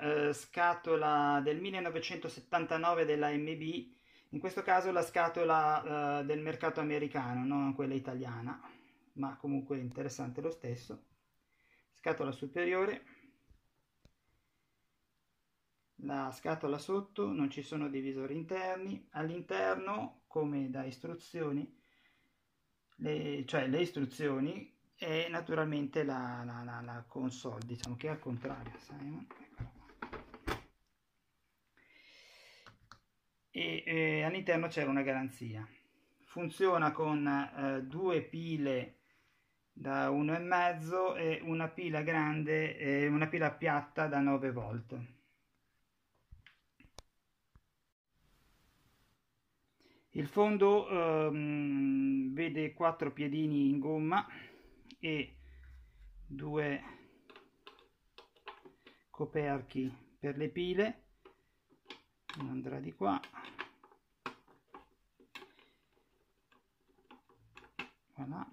eh, scatola del 1979 della MB, in questo caso la scatola eh, del mercato americano, non quella italiana, ma comunque interessante lo stesso. Scatola superiore, la scatola sotto, non ci sono divisori interni, all'interno, come da istruzioni, le, cioè le istruzioni e naturalmente la, la, la, la console, diciamo che è al contrario, Simon. e eh, all'interno c'era una garanzia. Funziona con eh, due pile da 1,5 e una pila grande e una pila piatta da 9 volt. Il fondo ehm, vede quattro piedini in gomma e due coperchi per le pile andrà di qua voilà.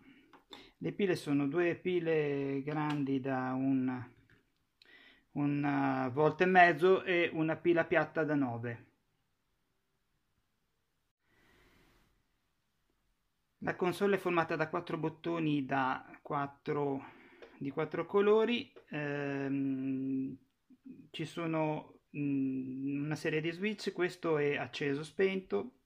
le pile sono due pile grandi da un, un eh, volta e mezzo e una pila piatta da 9 la console è formata da quattro bottoni da 4 di quattro colori ehm, ci sono una serie di switch, questo è acceso spento,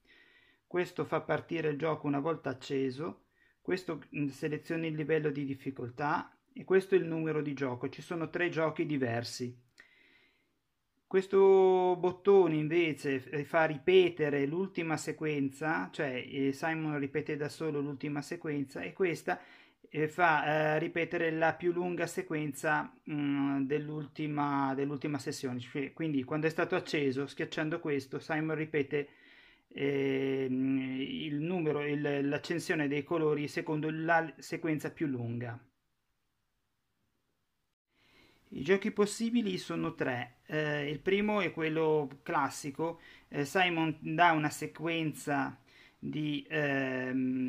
questo fa partire il gioco una volta acceso, questo mm, seleziona il livello di difficoltà e questo è il numero di gioco, ci sono tre giochi diversi. Questo bottone invece eh, fa ripetere l'ultima sequenza, cioè eh, Simon ripete da solo l'ultima sequenza e questa e fa eh, ripetere la più lunga sequenza mm, dell'ultima, dell'ultima sessione. Cioè, quindi quando è stato acceso, schiacciando questo, Simon ripete eh, il numero, il, l'accensione dei colori secondo la sequenza più lunga. I giochi possibili sono tre. Eh, il primo è quello classico. Eh, Simon dà una sequenza di, ehm,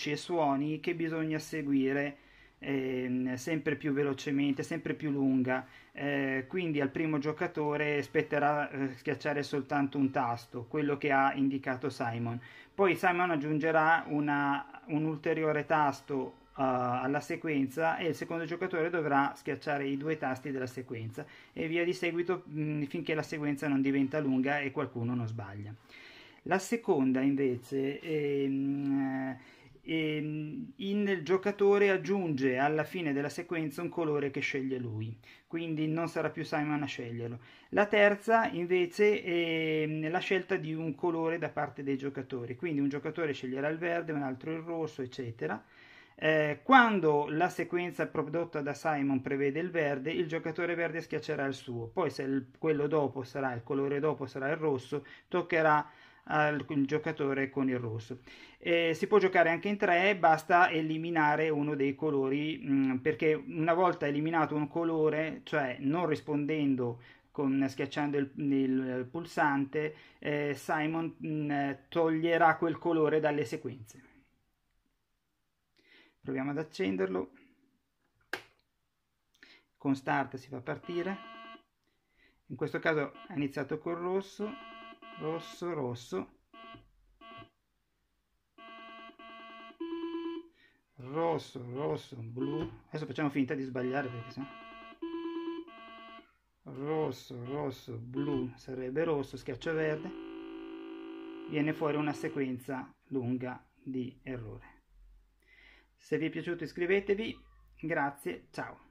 luci e suoni che bisogna seguire eh, sempre più velocemente, sempre più lunga. Eh, quindi al primo giocatore spetterà eh, schiacciare soltanto un tasto, quello che ha indicato Simon. Poi Simon aggiungerà una, un ulteriore tasto eh, alla sequenza e il secondo giocatore dovrà schiacciare i due tasti della sequenza e via di seguito mh, mm, finché la sequenza non diventa lunga e qualcuno non sbaglia. La seconda invece ehm, Ehm, il giocatore aggiunge alla fine della sequenza un colore che sceglie lui, quindi non sarà più Simon a sceglierlo. La terza invece è ehm, la scelta di un colore da parte dei giocatori, quindi un giocatore sceglierà il verde, un altro il rosso, eccetera. Eh, quando la sequenza prodotta da Simon prevede il verde, il giocatore verde schiaccerà il suo, poi se il, quello dopo sarà il colore dopo sarà il rosso, toccherà al giocatore con il rosso. Eh, si può giocare anche in tre, basta eliminare uno dei colori mh, mm, perché una volta eliminato un colore, cioè non rispondendo con, schiacciando il, il pulsante, eh, Simon mh, mm, toglierà quel colore dalle sequenze. Proviamo ad accenderlo. Con start si fa partire. In questo caso ha iniziato col rosso rosso rosso rosso rosso blu adesso facciamo finta di sbagliare perché sennò rosso rosso blu sarebbe rosso schiaccio verde viene fuori una sequenza lunga di errore se vi è piaciuto iscrivetevi grazie ciao